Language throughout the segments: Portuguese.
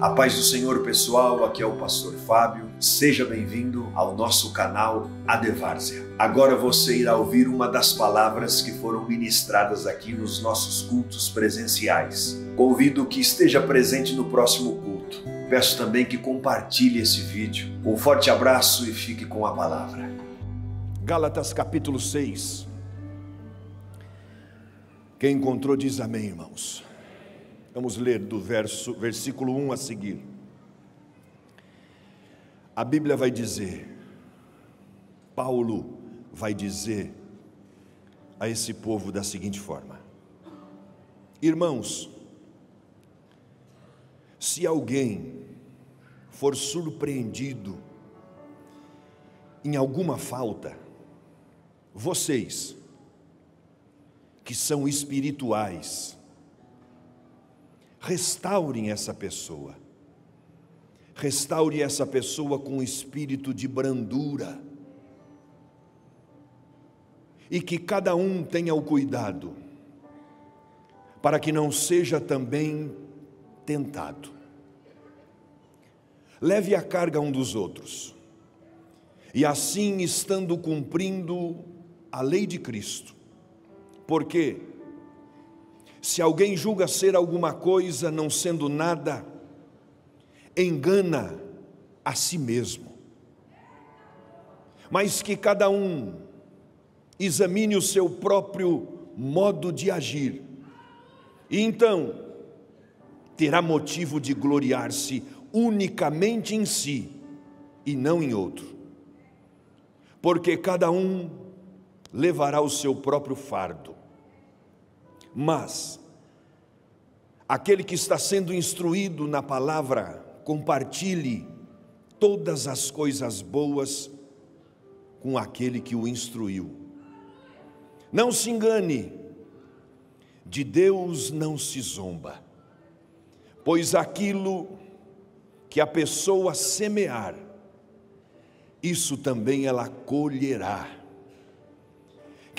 A paz do Senhor, pessoal. Aqui é o pastor Fábio. Seja bem-vindo ao nosso canal Adevársia. Agora você irá ouvir uma das palavras que foram ministradas aqui nos nossos cultos presenciais. Convido que esteja presente no próximo culto. Peço também que compartilhe esse vídeo. Um forte abraço e fique com a palavra. Gálatas capítulo 6. Quem encontrou diz amém, irmãos. Vamos ler do verso, versículo 1 a seguir. A Bíblia vai dizer, Paulo vai dizer a esse povo da seguinte forma: Irmãos, se alguém for surpreendido em alguma falta, vocês que são espirituais, restaurem essa pessoa. Restaure essa pessoa com um espírito de brandura. E que cada um tenha o cuidado, para que não seja também tentado. Leve a carga um dos outros, e assim estando cumprindo a lei de Cristo, porque se alguém julga ser alguma coisa não sendo nada, engana a si mesmo. Mas que cada um examine o seu próprio modo de agir, e então terá motivo de gloriar-se unicamente em si e não em outro. Porque cada um levará o seu próprio fardo. Mas aquele que está sendo instruído na palavra, compartilhe todas as coisas boas com aquele que o instruiu. Não se engane, de Deus não se zomba, pois aquilo que a pessoa semear, isso também ela colherá.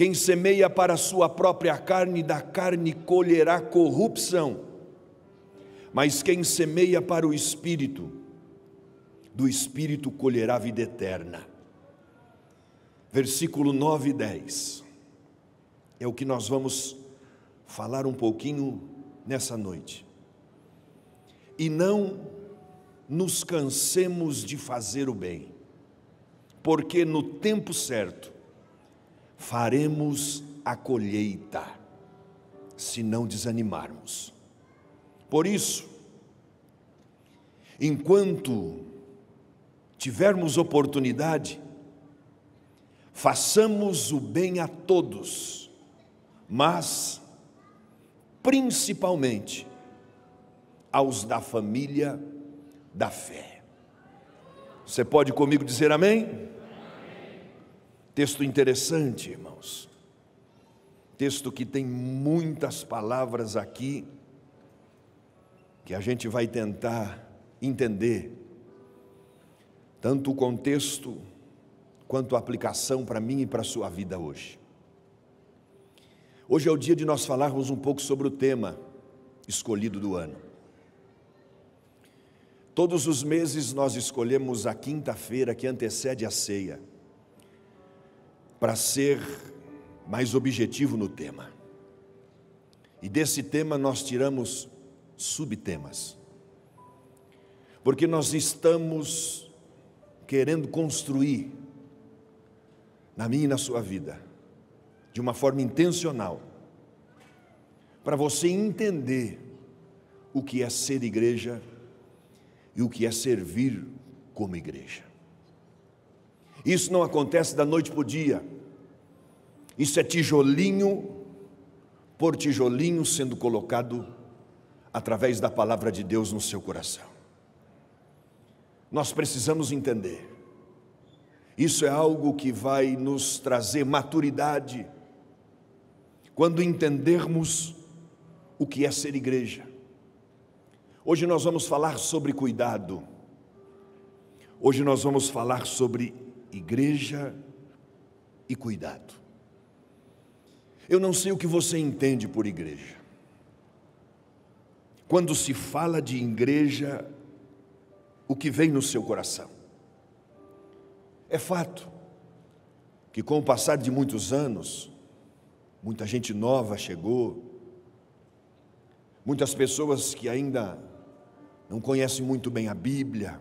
Quem semeia para a sua própria carne, da carne colherá corrupção. Mas quem semeia para o espírito, do espírito colherá vida eterna. Versículo 9 e 10. É o que nós vamos falar um pouquinho nessa noite. E não nos cansemos de fazer o bem, porque no tempo certo faremos a colheita, se não desanimarmos. Por isso, enquanto tivermos oportunidade, façamos o bem a todos, mas principalmente aos da família da fé. Você pode comigo dizer amém? Texto interessante, irmãos. Texto que tem muitas palavras aqui que a gente vai tentar entender, tanto o contexto quanto a aplicação para mim e para a sua vida hoje. Hoje é o dia de nós falarmos um pouco sobre o tema escolhido do ano. Todos os meses nós escolhemos a quinta-feira que antecede a ceia para ser mais objetivo no tema. E desse tema nós tiramos subtemas. Porque nós estamos querendo construir na minha e na sua vida, de uma forma intencional, para você entender o que é ser igreja e o que é servir como igreja. Isso não acontece da noite para o dia. Isso é tijolinho por tijolinho sendo colocado através da palavra de Deus no seu coração. Nós precisamos entender. Isso é algo que vai nos trazer maturidade quando entendermos o que é ser igreja. Hoje nós vamos falar sobre cuidado. Hoje nós vamos falar sobre igreja e cuidado. Eu não sei o que você entende por igreja. Quando se fala de igreja, o que vem no seu coração? É fato que, com o passar de muitos anos, muita gente nova chegou, muitas pessoas que ainda não conhecem muito bem a Bíblia,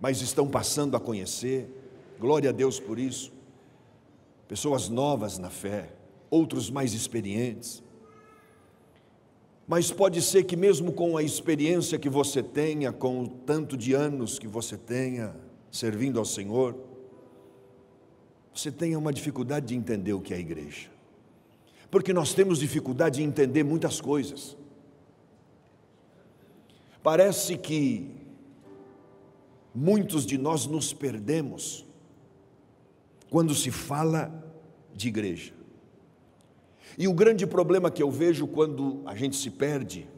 mas estão passando a conhecer, glória a Deus por isso, pessoas novas na fé outros mais experientes. Mas pode ser que, mesmo com a experiência que você tenha, com o tanto de anos que você tenha servindo ao Senhor, você tenha uma dificuldade de entender o que é a igreja. Porque nós temos dificuldade de entender muitas coisas. Parece que muitos de nós nos perdemos quando se fala de igreja. E o grande problema que eu vejo quando a gente se perde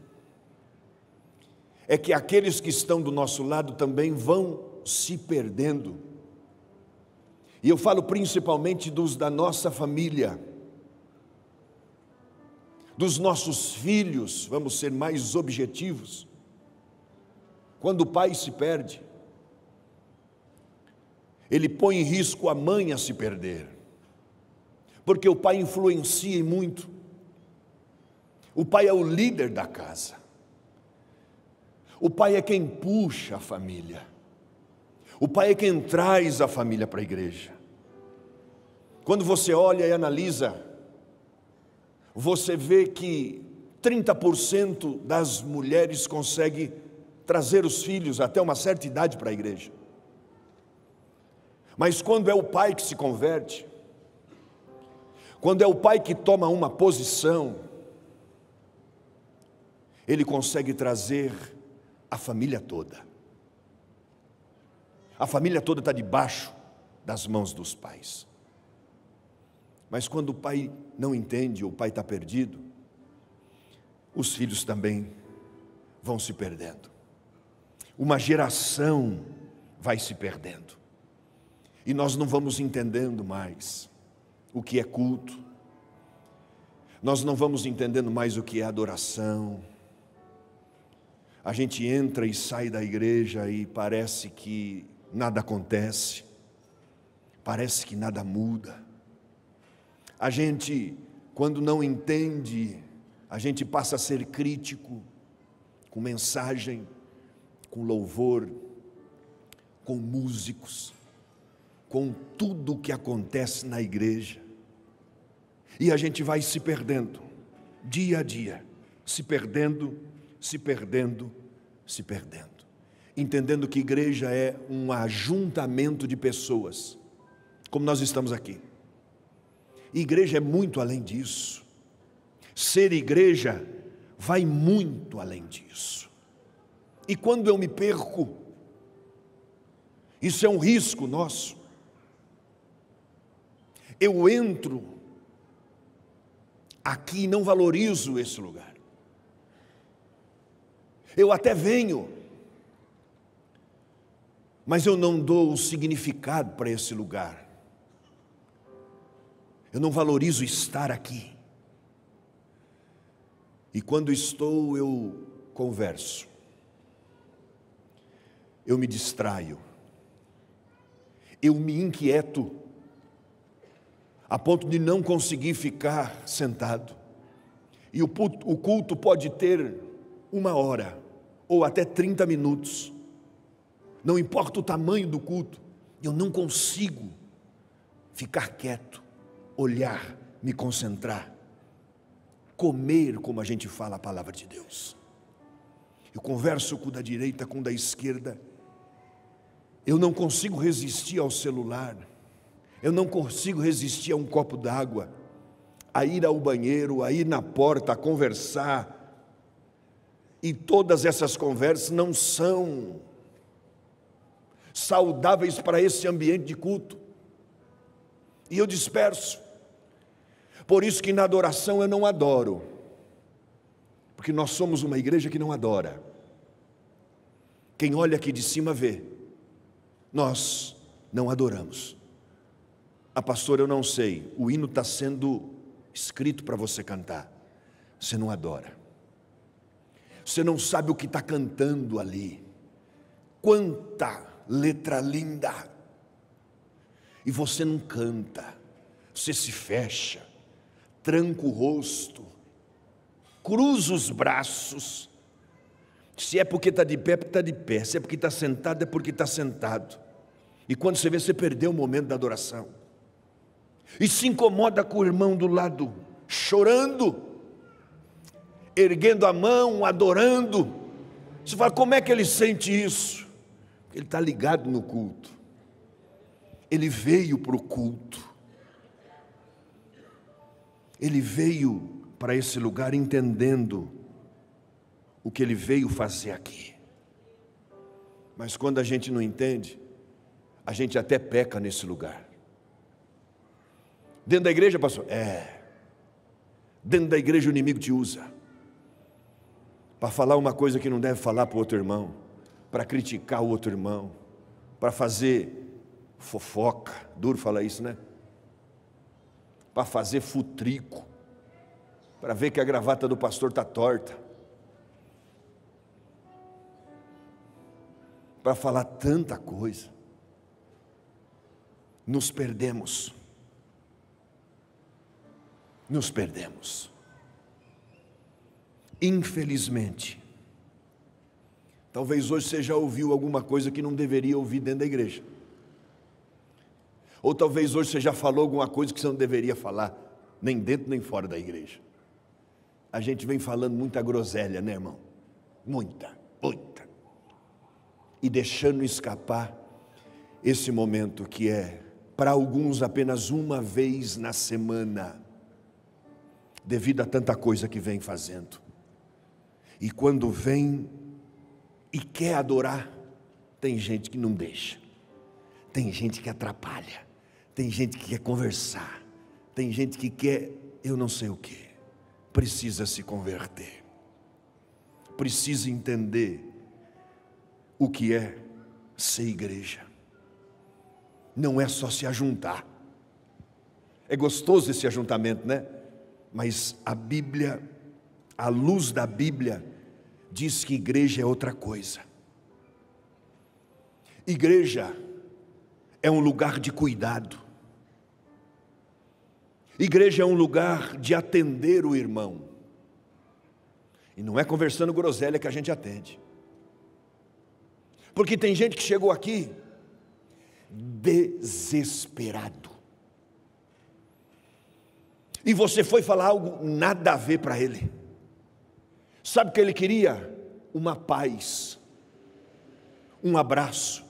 é que aqueles que estão do nosso lado também vão se perdendo. E eu falo principalmente dos da nossa família, dos nossos filhos, vamos ser mais objetivos. Quando o pai se perde, ele põe em risco a mãe a se perder porque o pai influencia muito. O pai é o líder da casa. O pai é quem puxa a família. O pai é quem traz a família para a igreja. Quando você olha e analisa, você vê que 30% das mulheres consegue trazer os filhos até uma certa idade para a igreja. Mas quando é o pai que se converte, quando é o pai que toma uma posição, ele consegue trazer a família toda. A família toda está debaixo das mãos dos pais. Mas quando o pai não entende, ou o pai está perdido, os filhos também vão se perdendo. Uma geração vai se perdendo. E nós não vamos entendendo mais o que é culto. Nós não vamos entendendo mais o que é adoração. A gente entra e sai da igreja e parece que nada acontece, parece que nada muda. A gente, quando não entende, a gente passa a ser crítico, com mensagem, com louvor, com músicos, com tudo o que acontece na igreja. E a gente vai se perdendo, dia a dia, se perdendo, se perdendo, se perdendo. Entendendo que igreja é um ajuntamento de pessoas, como nós estamos aqui. E igreja é muito além disso. Ser igreja vai muito além disso. E quando eu me perco, isso é um risco nosso. Eu entro aqui não valorizo esse lugar. Eu até venho, mas eu não dou o significado para esse lugar. Eu não valorizo estar aqui. E quando estou, eu converso, eu me distraio, eu me inquieto a ponto de não conseguir ficar sentado. E o culto pode ter uma hora ou até 30 minutos, não importa o tamanho do culto, eu não consigo ficar quieto, olhar, me concentrar, comer como a gente fala a palavra de Deus. Eu converso com o da direita, com o da esquerda. Eu não consigo resistir ao celular. Eu não consigo resistir a um copo d'água, a ir ao banheiro, a ir na porta, a conversar. E todas essas conversas não são saudáveis para esse ambiente de culto. E eu disperso. Por isso que na adoração eu não adoro. Porque nós somos uma igreja que não adora. Quem olha aqui de cima vê. Nós não adoramos. Ah, pastor, eu não sei. O hino está sendo escrito para você cantar. Você não adora. Você não sabe o que está cantando ali. Quanta letra linda! E você não canta. Você se fecha, tranca o rosto, cruza os braços. Se é porque está de pé, é está de pé. Se é porque está sentado, é porque está sentado. E quando você vê, você perdeu o momento da adoração e se incomoda com o irmão do lado, chorando, erguendo a mão, adorando. Você fala, como é que ele sente isso? Ele está ligado no culto, ele veio para o culto, ele veio para esse lugar entendendo o que ele veio fazer aqui. Mas quando a gente não entende, a gente até peca nesse lugar. Dentro da igreja, pastor? É. Dentro da igreja o inimigo te usa para falar uma coisa que não deve falar para o outro irmão, para criticar o outro irmão, para fazer fofoca, duro falar isso, né? Para fazer futrico, para ver que a gravata do pastor está torta, para falar tanta coisa. Nos perdemos nos perdemos. Infelizmente. Talvez hoje você já ouviu alguma coisa que não deveria ouvir dentro da igreja. Ou talvez hoje você já falou alguma coisa que você não deveria falar, nem dentro nem fora da igreja. A gente vem falando muita groselha, né, irmão? Muita, muita. E deixando escapar esse momento que é para alguns apenas uma vez na semana devido a tanta coisa que vem fazendo. E quando vem e quer adorar, tem gente que não deixa, tem gente que atrapalha, tem gente que quer conversar, tem gente que quer eu não sei o que, precisa se converter, precisa entender o que é ser igreja, não é só se ajuntar. É gostoso esse ajuntamento, né? Mas a Bíblia, a luz da Bíblia, diz que igreja é outra coisa. Igreja é um lugar de cuidado. Igreja é um lugar de atender o irmão. E não é conversando groselha que a gente atende. Porque tem gente que chegou aqui desesperada. E você foi falar algo nada a ver para ele. Sabe o que ele queria? Uma paz, um abraço.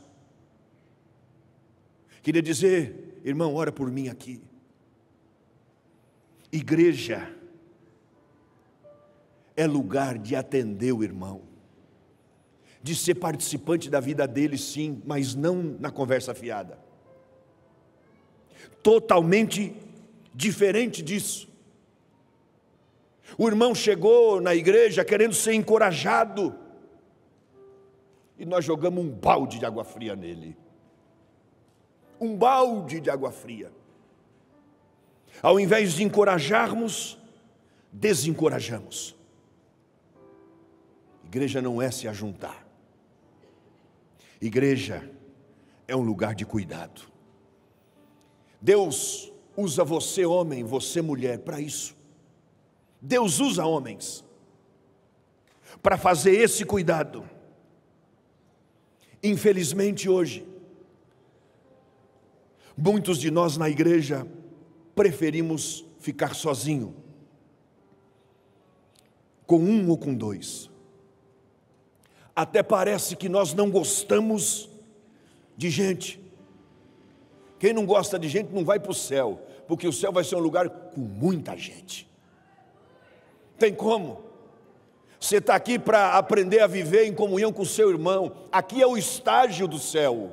Queria dizer, irmão, ora por mim aqui. Igreja é lugar de atender o irmão, de ser participante da vida dele, sim, mas não na conversa fiada. Totalmente diferente disso. O irmão chegou na igreja querendo ser encorajado, e nós jogamos um balde de água fria nele. Um balde de água fria. Ao invés de encorajarmos, desencorajamos. Igreja não é se ajuntar. Igreja é um lugar de cuidado. Deus usa você, homem, você, mulher, para isso. Deus usa homens para fazer esse cuidado. Infelizmente hoje, muitos de nós na igreja preferimos ficar sozinho, com um ou com dois. Até parece que nós não gostamos de gente. Quem não gosta de gente não vai para o céu, porque o céu vai ser um lugar com muita gente. Tem como? Você está aqui para aprender a viver em comunhão com o seu irmão. Aqui é o estágio do céu.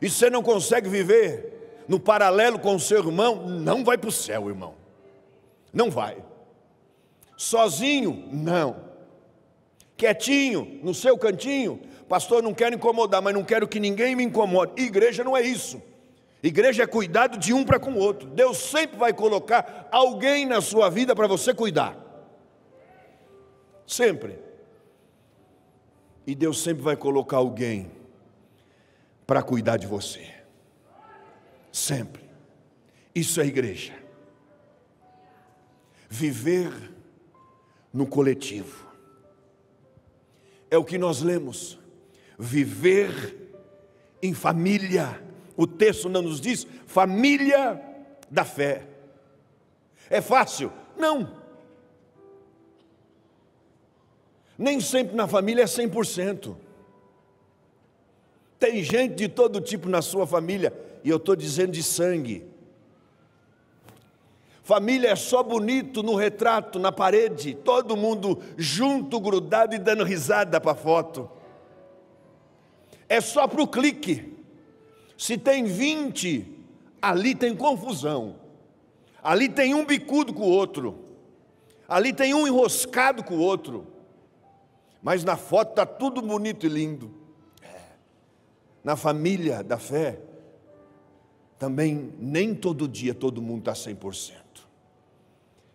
E você não consegue viver no paralelo com o seu irmão, não vai para o céu, irmão. Não vai. Sozinho, não. Quietinho, no seu cantinho, pastor, não quero incomodar, mas não quero que ninguém me incomode. Igreja não é isso. Igreja é cuidado de um para com o outro. Deus sempre vai colocar alguém na sua vida para você cuidar. Sempre. E Deus sempre vai colocar alguém para cuidar de você. Sempre. Isso é igreja. Viver no coletivo. É o que nós lemos. Viver em família o texto não nos diz família da fé. É fácil? Não. Nem sempre na família é 100%. Tem gente de todo tipo na sua família, e eu estou dizendo de sangue. Família é só bonito no retrato, na parede, todo mundo junto, grudado e dando risada para a foto. É só para o clique. Se tem 20, ali tem confusão. Ali tem um bicudo com o outro. Ali tem um enroscado com o outro. Mas na foto está tudo bonito e lindo. É. Na família da fé, também nem todo dia todo mundo está 100%.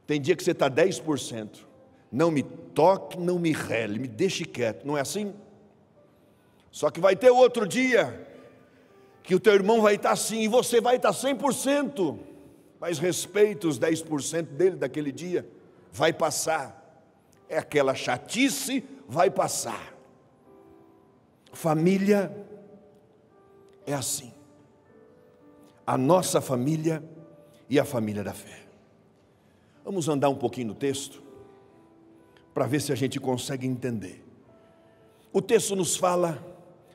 Tem dia que você está 10%. Não me toque, não me rele, me deixe quieto. Não é assim? Só que vai ter outro dia que o teu irmão vai estar assim e você vai estar 100%, mas respeita os 10% dele daquele dia, vai passar. É aquela chatice, vai passar. Família é assim. A nossa família e a família da fé. Vamos andar um pouquinho no texto para ver se a gente consegue entender. O texto nos fala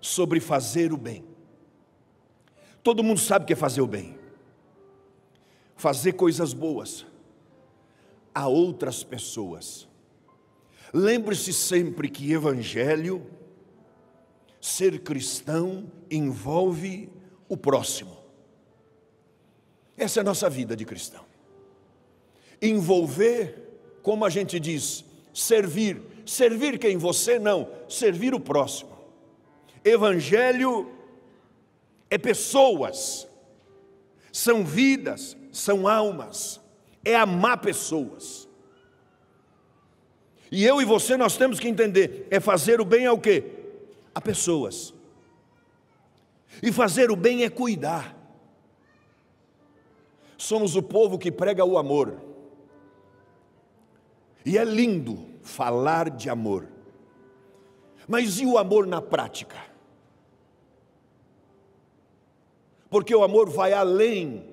sobre fazer o bem. Todo mundo sabe o que é fazer o bem, fazer coisas boas a outras pessoas. Lembre-se sempre que evangelho, ser cristão, envolve o próximo. Essa é a nossa vida de cristão. Envolver, como a gente diz, servir. Servir quem? Você não, servir o próximo. Evangelho é pessoas, são vidas, são almas, é amar pessoas. E eu e você nós temos que entender, é fazer o bem ao quê? A pessoas. E fazer o bem é cuidar. Somos o povo que prega o amor. E é lindo falar de amor. Mas e o amor na prática? porque o amor vai além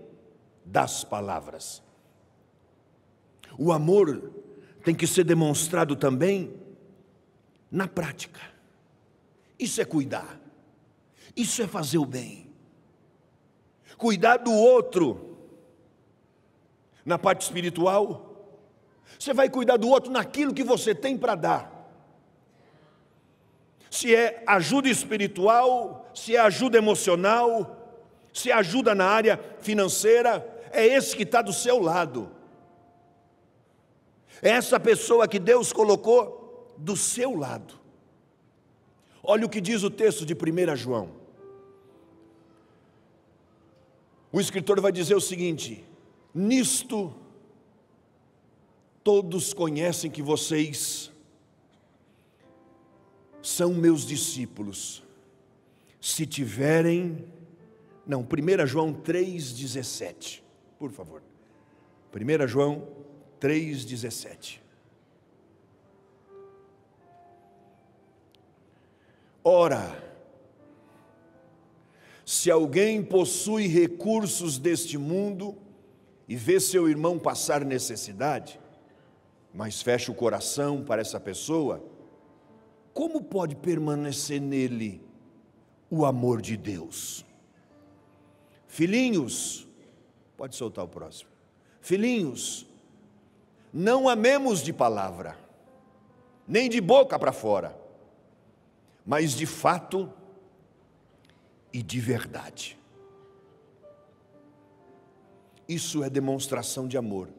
das palavras. O amor tem que ser demonstrado também na prática. Isso é cuidar, isso é fazer o bem. Cuidar do outro na parte espiritual, você vai cuidar do outro naquilo que você tem para dar. Se é ajuda espiritual, se é ajuda emocional, se ajuda na área financeira, é esse que está do seu lado. É essa pessoa que Deus colocou do seu lado. Olha o que diz o texto de 1 João. O escritor vai dizer o seguinte: Nisto todos conhecem que vocês são meus discípulos, se tiverem não, 1 João 3,17. Por favor. 1 João 3,17. Ora, se alguém possui recursos deste mundo e vê seu irmão passar necessidade, mas fecha o coração para essa pessoa, como pode permanecer nele o amor de Deus? Filhinhos, pode soltar o próximo. Filhinhos, não amemos de palavra, nem de boca para fora, mas de fato e de verdade. Isso é demonstração de amor.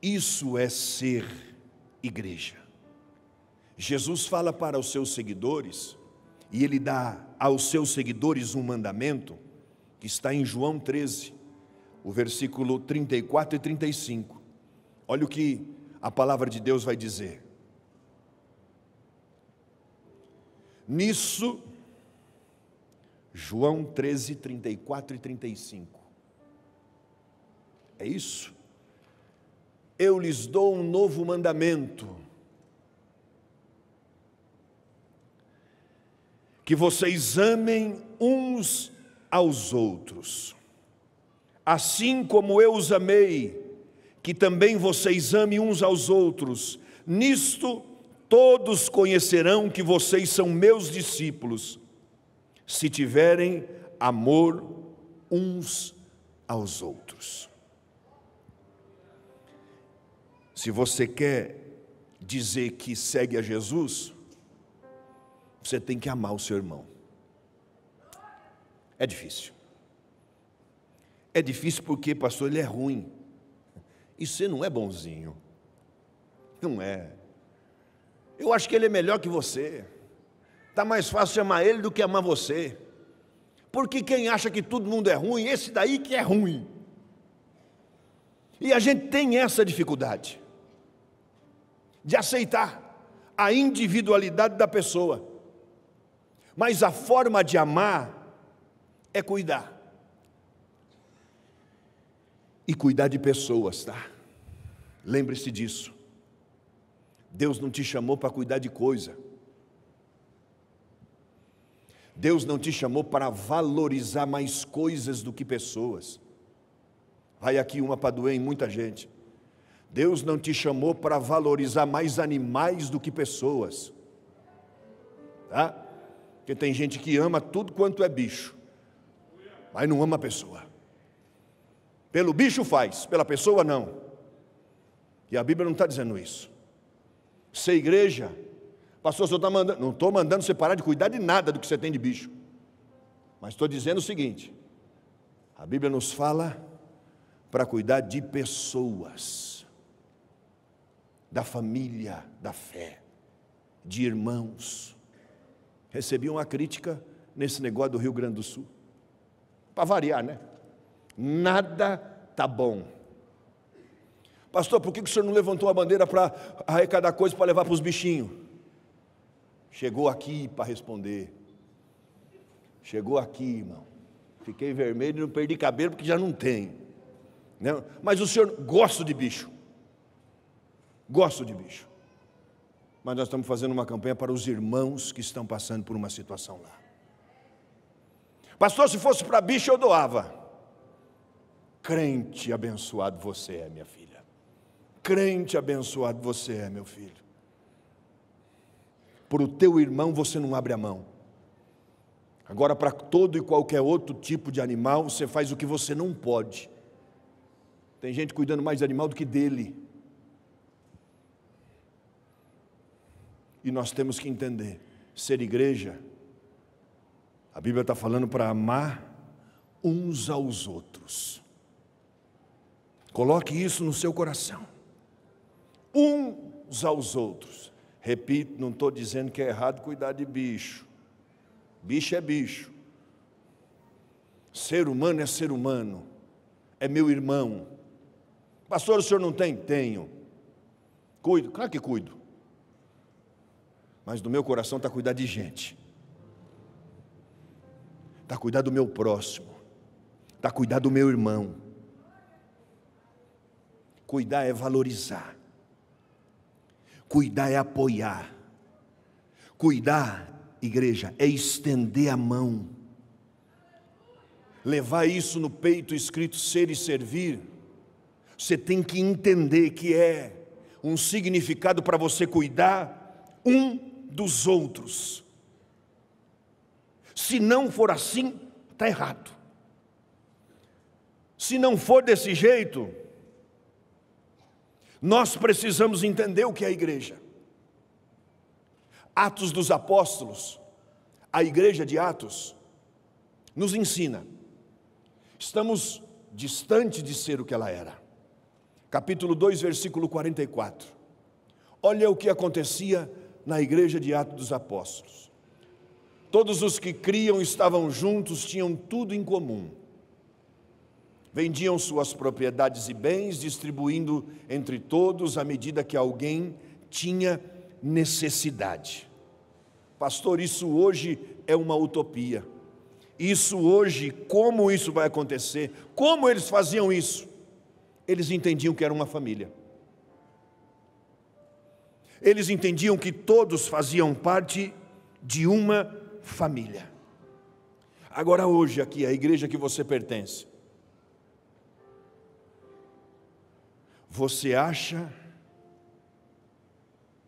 Isso é ser igreja. Jesus fala para os seus seguidores, e ele dá aos seus seguidores um mandamento, que está em João 13, o versículo 34 e 35. Olha o que a palavra de Deus vai dizer. Nisso, João 13, 34 e 35. É isso? Eu lhes dou um novo mandamento. Que vocês amem uns aos outros. Assim como eu os amei, que também vocês amem uns aos outros. Nisto todos conhecerão que vocês são meus discípulos, se tiverem amor uns aos outros. Se você quer dizer que segue a Jesus, você tem que amar o seu irmão. É difícil. É difícil porque, pastor, ele é ruim. E você não é bonzinho. Não é. Eu acho que ele é melhor que você. Está mais fácil amar ele do que amar você. Porque quem acha que todo mundo é ruim, esse daí que é ruim. E a gente tem essa dificuldade de aceitar a individualidade da pessoa. Mas a forma de amar é cuidar. E cuidar de pessoas, tá? Lembre-se disso. Deus não te chamou para cuidar de coisa. Deus não te chamou para valorizar mais coisas do que pessoas. Vai aqui uma para doer em muita gente. Deus não te chamou para valorizar mais animais do que pessoas. Tá? Porque tem gente que ama tudo quanto é bicho mas não ama a pessoa. Pelo bicho faz, pela pessoa não. E a Bíblia não está dizendo isso. Ser igreja, pastor, o senhor está mandando. Não estou mandando você parar de cuidar de nada do que você tem de bicho. Mas estou dizendo o seguinte: a Bíblia nos fala para cuidar de pessoas, da família, da fé, de irmãos. Recebi uma crítica nesse negócio do Rio Grande do Sul para variar, né? Nada tá bom. Pastor, por que o senhor não levantou a bandeira para arrecadar coisa para levar para os bichinhos? Chegou aqui para responder. Chegou aqui, irmão. Fiquei vermelho e não perdi cabelo porque já não tem, Né? Mas o senhor gosta de bicho. Gosto de bicho. Mas nós estamos fazendo uma campanha para os irmãos que estão passando por uma situação lá. Pastor, se fosse para bicho, eu doava. Crente abençoado você é, minha filha. Crente abençoado você é, meu filho. Para o teu irmão você não abre a mão. Agora, para todo e qualquer outro tipo de animal, você faz o que você não pode. Tem gente cuidando mais de animal do que dele. E nós temos que entender: ser igreja a Bíblia está falando para amar uns aos outros. Coloque isso no seu coração. Uns aos outros. Repito, não estou dizendo que é errado cuidar de bicho. Bicho é bicho. Ser humano é ser humano. É meu irmão. Pastor, o senhor não tem? Tenho. Cuido, claro que cuido. Mas do meu coração está cuidar de gente. Para tá cuidar do meu próximo. Para tá cuidar do meu irmão. Cuidar é valorizar. Cuidar é apoiar. Cuidar, igreja, é estender a mão. Levar isso no peito escrito ser e servir. Você tem que entender que é um significado para você cuidar um dos outros. Se não for assim, está errado. Se não for desse jeito, nós precisamos entender o que é a igreja. Atos dos Apóstolos, a igreja de Atos, nos ensina. Estamos distante de ser o que ela era. Capítulo 2, versículo 44. Olha o que acontecia na igreja de Atos dos Apóstolos. Todos os que criam estavam juntos, tinham tudo em comum. Vendiam suas propriedades e bens, distribuindo entre todos à medida que alguém tinha necessidade. Pastor, isso hoje é uma utopia. Isso hoje, como isso vai acontecer? Como eles faziam isso? Eles entendiam que era uma família. Eles entendiam que todos faziam parte de uma família. Agora, hoje, aqui, a igreja que você pertence, você acha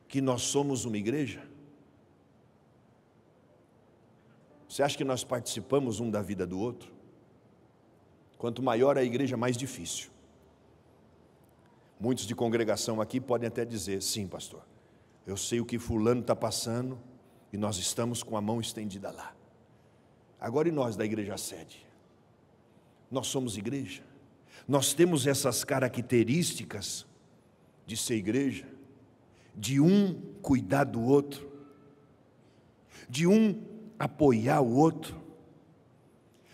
que nós somos uma igreja? Você acha que nós participamos um da vida do outro? Quanto maior a igreja, mais difícil. Muitos de congregação aqui podem até dizer: sim, pastor, eu sei o que Fulano está passando, e nós estamos com a mão estendida lá. Agora, e nós da igreja sede? Nós somos igreja? Nós temos essas características de ser igreja, de um cuidar do outro, de um apoiar o outro.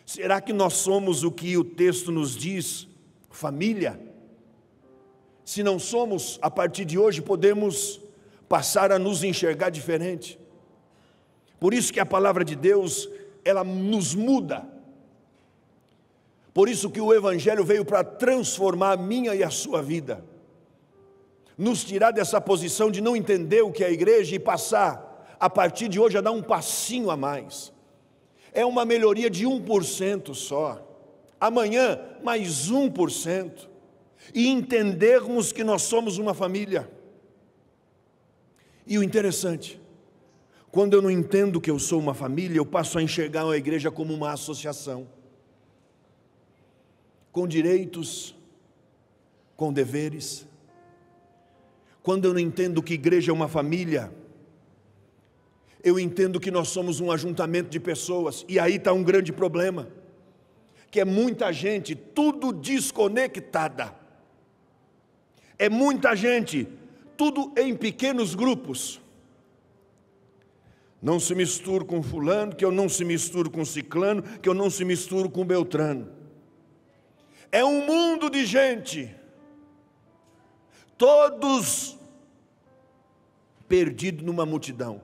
Será que nós somos o que o texto nos diz, família? Se não somos, a partir de hoje podemos passar a nos enxergar diferente. Por isso que a palavra de Deus, ela nos muda. Por isso que o evangelho veio para transformar a minha e a sua vida. Nos tirar dessa posição de não entender o que é a igreja e passar a partir de hoje a dar um passinho a mais. É uma melhoria de 1% só. Amanhã mais 1%. E entendermos que nós somos uma família. E o interessante, quando eu não entendo que eu sou uma família, eu passo a enxergar a igreja como uma associação, com direitos, com deveres. Quando eu não entendo que igreja é uma família, eu entendo que nós somos um ajuntamento de pessoas, e aí está um grande problema, que é muita gente, tudo desconectada, é muita gente, tudo em pequenos grupos não se misturo com fulano, que eu não se misturo com ciclano, que eu não se misturo com beltrano. É um mundo de gente. Todos perdidos numa multidão.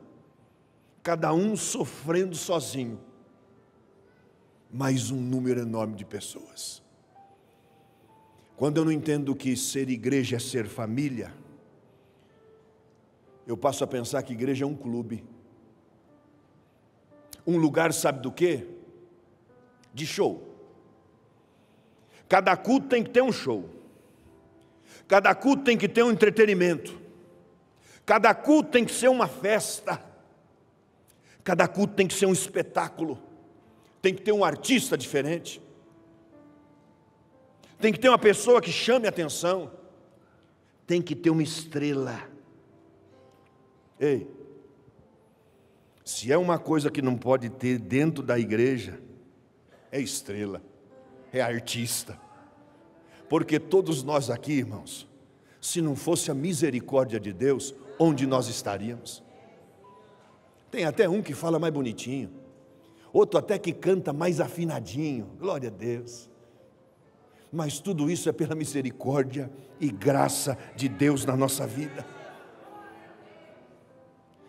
Cada um sofrendo sozinho. Mas um número enorme de pessoas. Quando eu não entendo que ser igreja é ser família, eu passo a pensar que igreja é um clube um lugar, sabe do quê? De show. Cada culto tem que ter um show. Cada culto tem que ter um entretenimento. Cada culto tem que ser uma festa. Cada culto tem que ser um espetáculo. Tem que ter um artista diferente. Tem que ter uma pessoa que chame atenção. Tem que ter uma estrela. Ei, se é uma coisa que não pode ter dentro da igreja, é estrela, é artista. Porque todos nós aqui, irmãos, se não fosse a misericórdia de Deus, onde nós estaríamos? Tem até um que fala mais bonitinho, outro até que canta mais afinadinho, glória a Deus. Mas tudo isso é pela misericórdia e graça de Deus na nossa vida.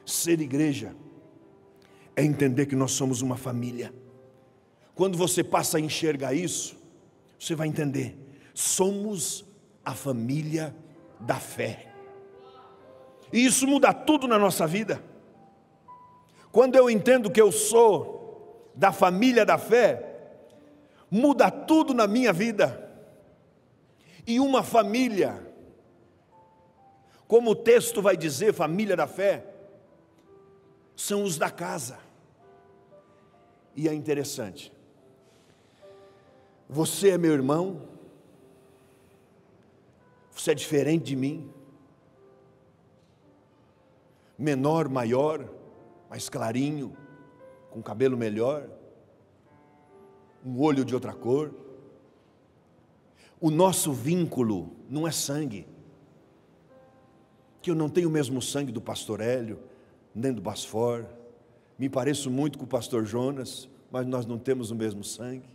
Ser igreja é entender que nós somos uma família. Quando você passa a enxergar isso, você vai entender: somos a família da fé. E isso muda tudo na nossa vida. Quando eu entendo que eu sou da família da fé, muda tudo na minha vida. E uma família, como o texto vai dizer, família da fé, são os da casa. E é interessante. Você é meu irmão, você é diferente de mim, menor, maior, mais clarinho, com cabelo melhor, um olho de outra cor. O nosso vínculo não é sangue, que eu não tenho o mesmo sangue do pastor Hélio, nem do Basfor, me pareço muito com o pastor Jonas, mas nós não temos o mesmo sangue.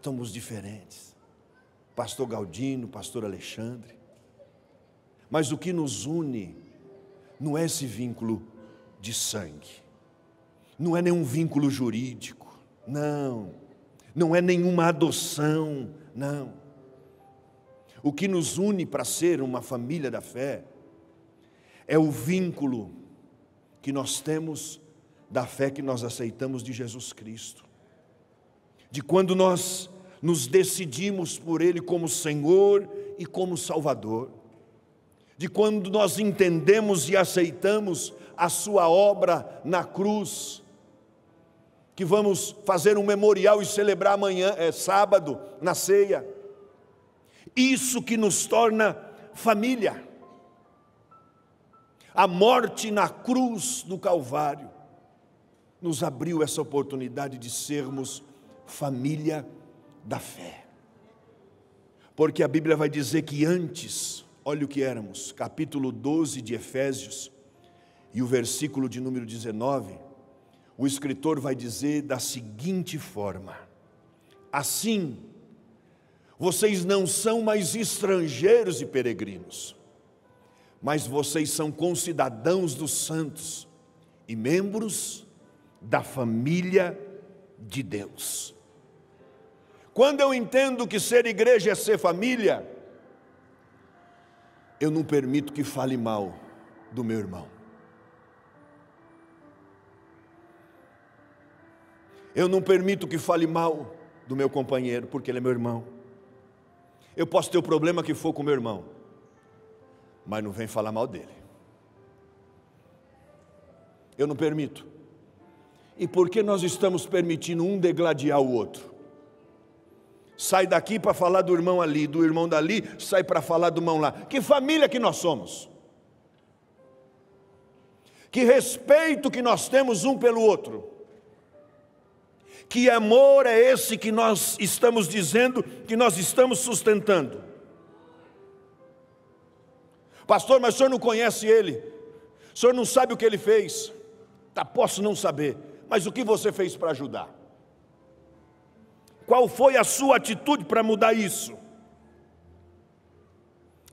Somos diferentes. Pastor Galdino, pastor Alexandre. Mas o que nos une não é esse vínculo de sangue. Não é nenhum vínculo jurídico. Não. Não é nenhuma adoção. Não. O que nos une para ser uma família da fé é o vínculo que nós temos da fé que nós aceitamos de Jesus Cristo. De quando nós nos decidimos por Ele como Senhor e como Salvador. De quando nós entendemos e aceitamos a Sua obra na cruz, que vamos fazer um memorial e celebrar amanhã, é sábado, na ceia. Isso que nos torna família. A morte na cruz do Calvário nos abriu essa oportunidade de sermos família da fé. Porque a Bíblia vai dizer que antes, olha o que éramos, capítulo 12 de Efésios, e o versículo de número 19, o escritor vai dizer da seguinte forma: Assim, vocês não são mais estrangeiros e peregrinos, mas vocês são concidadãos dos santos e membros da família de Deus. Quando eu entendo que ser igreja é ser família, eu não permito que fale mal do meu irmão. Eu não permito que fale mal do meu companheiro, porque ele é meu irmão. Eu posso ter o problema que for com meu irmão, mas não vem falar mal dele. Eu não permito. E por que nós estamos permitindo um degladiar o outro? Sai daqui para falar do irmão ali, do irmão dali, sai para falar do irmão lá. Que família que nós somos? Que respeito que nós temos um pelo outro? Que amor é esse que nós estamos dizendo, que nós estamos sustentando? Pastor, mas o senhor não conhece ele, o senhor não sabe o que ele fez. Tá, posso não saber, mas o que você fez para ajudar? Qual foi a sua atitude para mudar isso?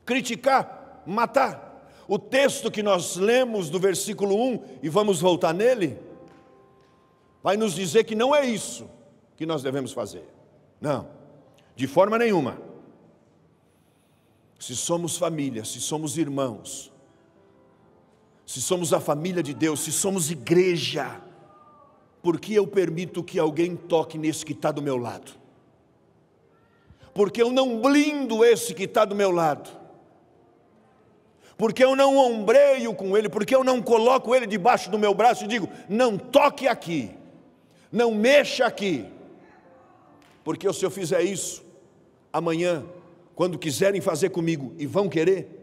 Criticar, matar. O texto que nós lemos do versículo 1 e vamos voltar nele, vai nos dizer que não é isso que nós devemos fazer. Não, de forma nenhuma se somos família, se somos irmãos, se somos a família de Deus, se somos igreja, por que eu permito que alguém toque nesse que está do meu lado? Porque eu não blindo esse que está do meu lado, porque eu não ombreio com ele, porque eu não coloco ele debaixo do meu braço e digo: não toque aqui, não mexa aqui, porque se eu fizer isso, amanhã quando quiserem fazer comigo, e vão querer,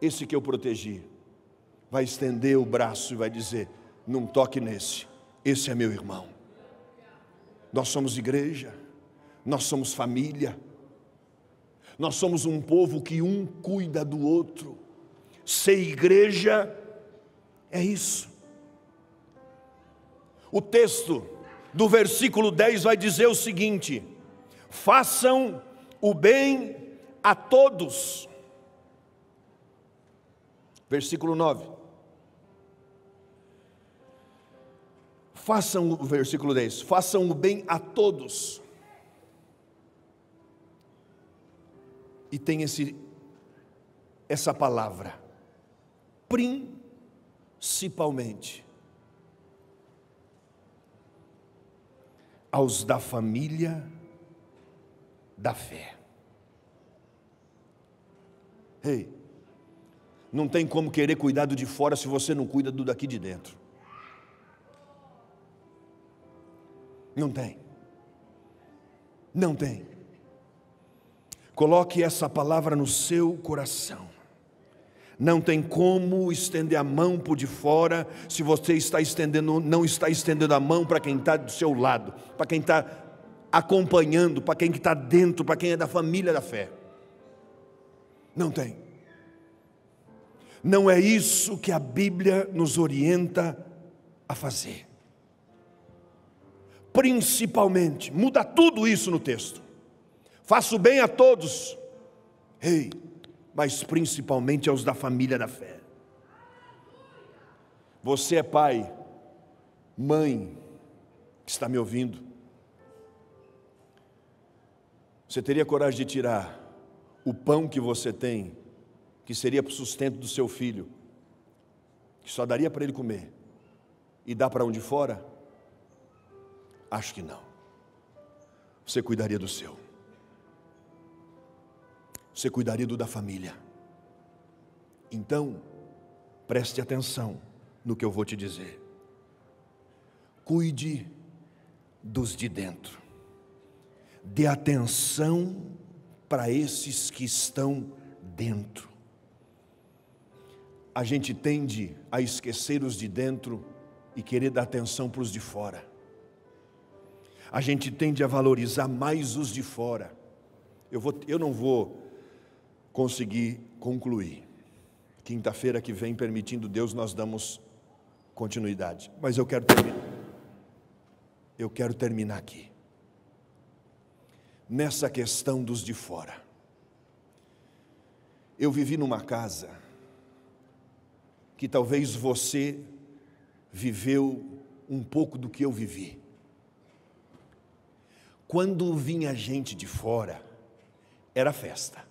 esse que eu protegi vai estender o braço e vai dizer: Não toque nesse, esse é meu irmão. Nós somos igreja, nós somos família, nós somos um povo que um cuida do outro. Ser igreja é isso. O texto do versículo 10 vai dizer o seguinte: façam o bem a todos. Versículo 9. Façam o versículo 10. Façam o bem a todos. E tem esse essa palavra principalmente aos da família da fé. Ei, não tem como querer cuidado de fora se você não cuida do daqui de dentro. Não tem. Não tem. Coloque essa palavra no seu coração. Não tem como estender a mão por de fora se você está estendendo, não está estendendo a mão para quem está do seu lado, para quem está acompanhando para quem está dentro, para quem é da família da fé. Não tem. Não é isso que a Bíblia nos orienta a fazer. Principalmente, muda tudo isso no texto. Faço bem a todos, ei, mas principalmente aos da família da fé. Você é pai, mãe, que está me ouvindo você teria coragem de tirar o pão que você tem, que seria para o sustento do seu filho, que só daria para ele comer, e dar para um de fora? Acho que não. Você cuidaria do seu. Você cuidaria do da família. Então, preste atenção no que eu vou te dizer. Cuide dos de dentro. De atenção para esses que estão dentro. A gente tende a esquecer os de dentro e querer dar atenção para os de fora. A gente tende a valorizar mais os de fora. Eu, vou, eu não vou conseguir concluir. Quinta-feira que vem, permitindo Deus, nós damos continuidade. Mas eu quero terminar. Eu quero terminar aqui nessa questão dos de fora. Eu vivi numa casa que talvez você viveu um pouco do que eu vivi. Quando vinha gente de fora, era festa.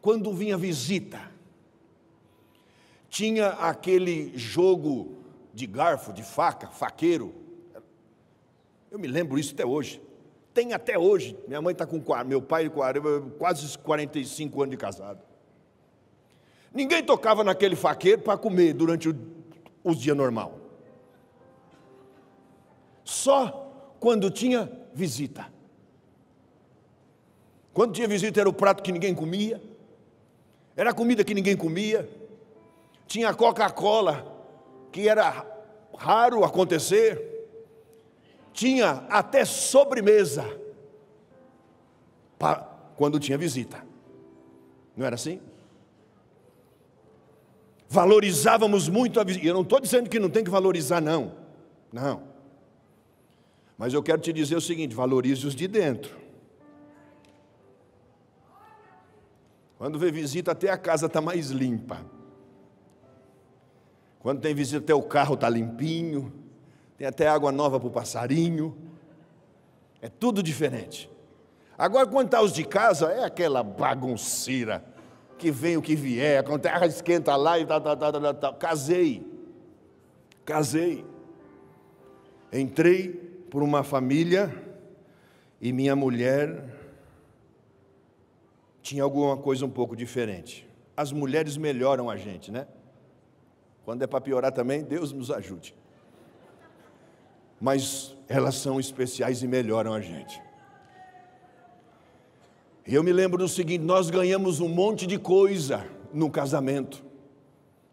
Quando vinha visita, tinha aquele jogo de garfo, de faca, faqueiro. Eu me lembro isso até hoje. Tem até hoje. Minha mãe está com meu pai quase 45 anos de casado. Ninguém tocava naquele faqueiro para comer durante os dias normal. Só quando tinha visita. Quando tinha visita era o prato que ninguém comia, era a comida que ninguém comia, tinha a Coca-Cola, que era raro acontecer, tinha até sobremesa para quando tinha visita. Não era assim? Valorizávamos muito a visita. Eu não estou dizendo que não tem que valorizar, não. Não. Mas eu quero te dizer o seguinte: valorize os de dentro. Quando vem visita, até a casa está mais limpa. Quando tem visita, até o carro está limpinho tem até água nova para o passarinho. É tudo diferente. Agora, quando está os de casa, é aquela bagunceira que vem o que vier, A terra esquenta lá e tal, tal, tal, tal, tal. Casei. Casei. Entrei por uma família e minha mulher tinha alguma coisa um pouco diferente. As mulheres melhoram a gente, né? Quando é para piorar também, Deus nos ajude mas elas são especiais e melhoram a gente. E eu me lembro do seguinte: nós ganhamos um monte de coisa no casamento,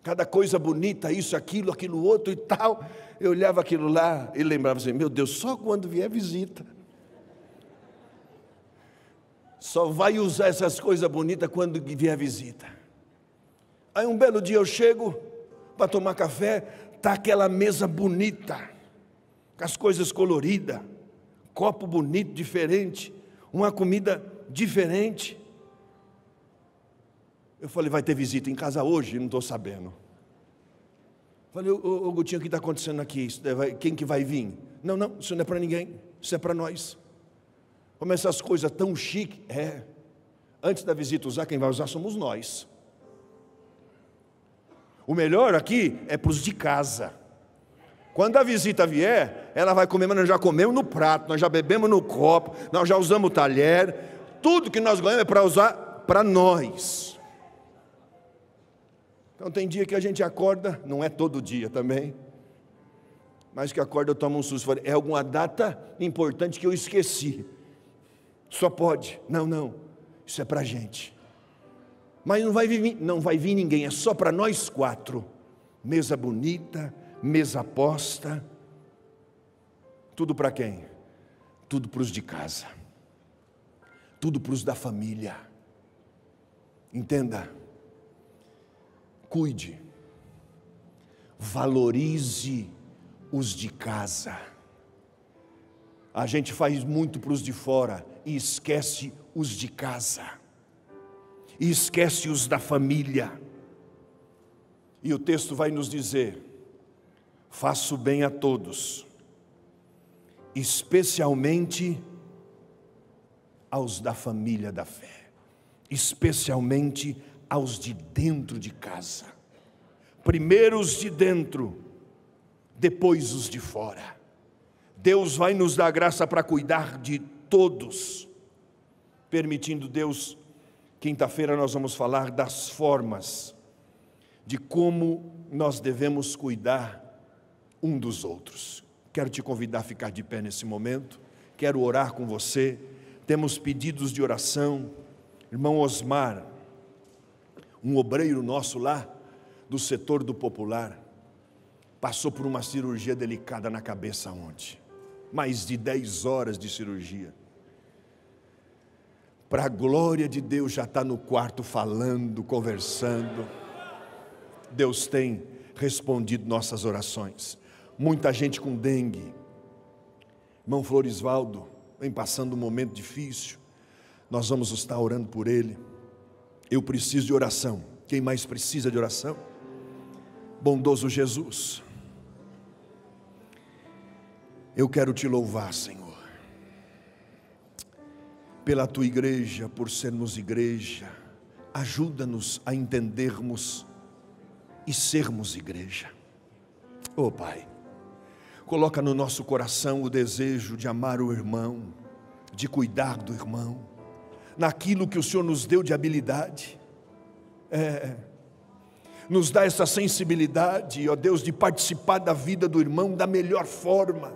cada coisa bonita, isso, aquilo, aquilo outro e tal. Eu olhava aquilo lá e lembrava assim: meu Deus, só quando vier visita. Só vai usar essas coisas bonitas quando vier visita. Aí um belo dia eu chego para tomar café, tá aquela mesa bonita com as coisas coloridas, copo bonito, diferente, uma comida diferente. Eu falei, vai ter visita em casa hoje? Não estou sabendo. Falei, ô, ô, Gutinho, o que está acontecendo aqui? Quem que vai vir? Não, não, isso não é para ninguém, isso é para nós. Como essas coisas tão chique, é. Antes da visita usar, quem vai usar somos nós. O melhor aqui é para os de casa. Quando a visita vier, ela vai comer, mas nós já comemos no prato, nós já bebemos no copo, nós já usamos o talher, tudo que nós ganhamos é para usar para nós. Então tem dia que a gente acorda, não é todo dia também, mas que acorda eu tomo um susto, é alguma data importante que eu esqueci. Só pode. Não, não. Isso é para a gente. Mas não vai vir, não vai vir ninguém, é só para nós quatro. Mesa bonita, mesa posta, tudo para quem? Tudo para os de casa, tudo para os da família. Entenda, cuide, valorize os de casa. A gente faz muito para os de fora e esquece os de casa, e esquece os da família. E o texto vai nos dizer: faço bem a todos, especialmente aos da família da fé, especialmente aos de dentro de casa. Primeiro os de dentro, depois os de fora. Deus vai nos dar graça para cuidar de todos. Permitindo Deus, quinta-feira nós vamos falar das formas de como nós devemos cuidar um dos outros. Quero te convidar a ficar de pé nesse momento, quero orar com você. Temos pedidos de oração. Irmão Osmar, um obreiro nosso lá, do setor do popular, passou por uma cirurgia delicada na cabeça ontem. Mais de 10 horas de cirurgia. Para a glória de Deus, já está no quarto falando, conversando. Deus tem respondido nossas orações muita gente com dengue. Irmão Florisvaldo, vem passando um momento difícil, nós vamos estar orando por ele. Eu preciso de oração. Quem mais precisa de oração? Bondoso Jesus, eu quero te louvar, Senhor, pela tua igreja, por sermos igreja. Ajuda-nos a entendermos e sermos igreja. Oh Pai, Coloca no nosso coração o desejo de amar o irmão, de cuidar do irmão, naquilo que o Senhor nos deu de habilidade. É, nos dá essa sensibilidade, ó Deus, de participar da vida do irmão da melhor forma,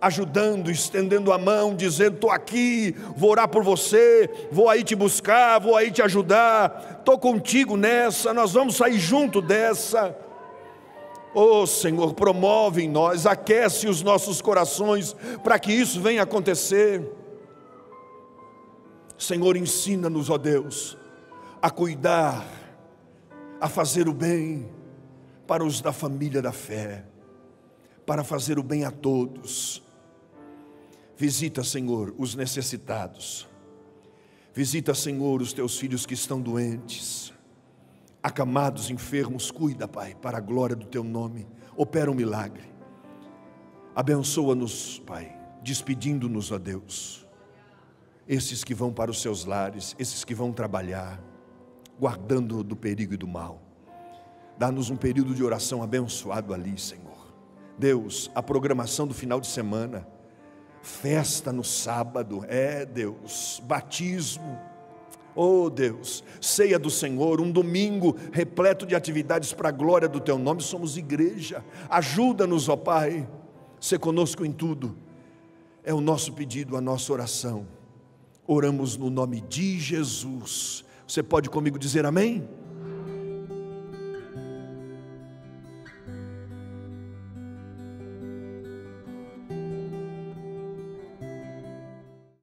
ajudando, estendendo a mão, dizendo: estou aqui, vou orar por você, vou aí te buscar, vou aí te ajudar, estou contigo nessa, nós vamos sair junto dessa. Oh Senhor, promove em nós, aquece os nossos corações para que isso venha acontecer. Senhor, ensina-nos, ó Deus, a cuidar, a fazer o bem para os da família da fé, para fazer o bem a todos. Visita, Senhor, os necessitados. Visita, Senhor, os teus filhos que estão doentes acamados, enfermos, cuida, Pai, para a glória do teu nome. Opera um milagre. Abençoa-nos, Pai, despedindo-nos, a Deus. Esses que vão para os seus lares, esses que vão trabalhar, guardando do perigo e do mal. Dá-nos um período de oração abençoado ali, Senhor. Deus, a programação do final de semana, festa no sábado, é Deus, batismo, Oh Deus, ceia do Senhor, um domingo repleto de atividades para a glória do Teu nome, somos igreja. Ajuda-nos, ó Pai, ser conosco em tudo. É o nosso pedido, a nossa oração. Oramos no nome de Jesus. Você pode comigo dizer amém?